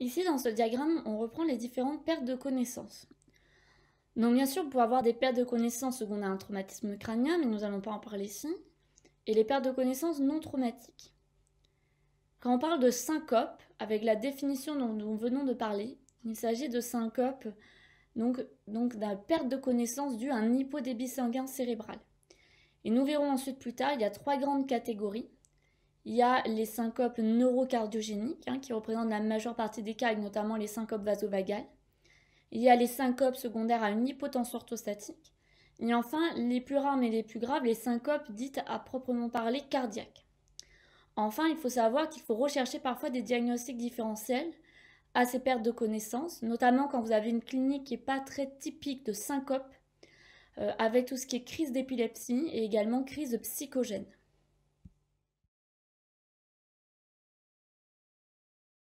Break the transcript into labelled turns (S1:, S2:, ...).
S1: Ici, dans ce diagramme, on reprend les différentes pertes de connaissances. Donc bien sûr, pour avoir des pertes de connaissances secondaires à un traumatisme crânien, mais nous n'allons pas en parler ici, et les pertes de connaissances non traumatiques. Quand on parle de syncope, avec la définition dont nous venons de parler, il s'agit de syncope, donc, donc d'une perte de connaissances due à un hypodébit sanguin cérébral. Et nous verrons ensuite plus tard, il y a trois grandes catégories. Il y a les syncopes neurocardiogéniques, hein, qui représentent la majeure partie des cas, notamment les syncopes vasovagales. Il y a les syncopes secondaires à une hypotension orthostatique. Et enfin, les plus rares mais les plus graves, les syncopes dites à proprement parler cardiaques. Enfin, il faut savoir qu'il faut rechercher parfois des diagnostics différentiels à ces pertes de connaissances, notamment quand vous avez une clinique qui n'est pas très typique de syncope, euh, avec tout ce qui est crise d'épilepsie et également crise psychogène.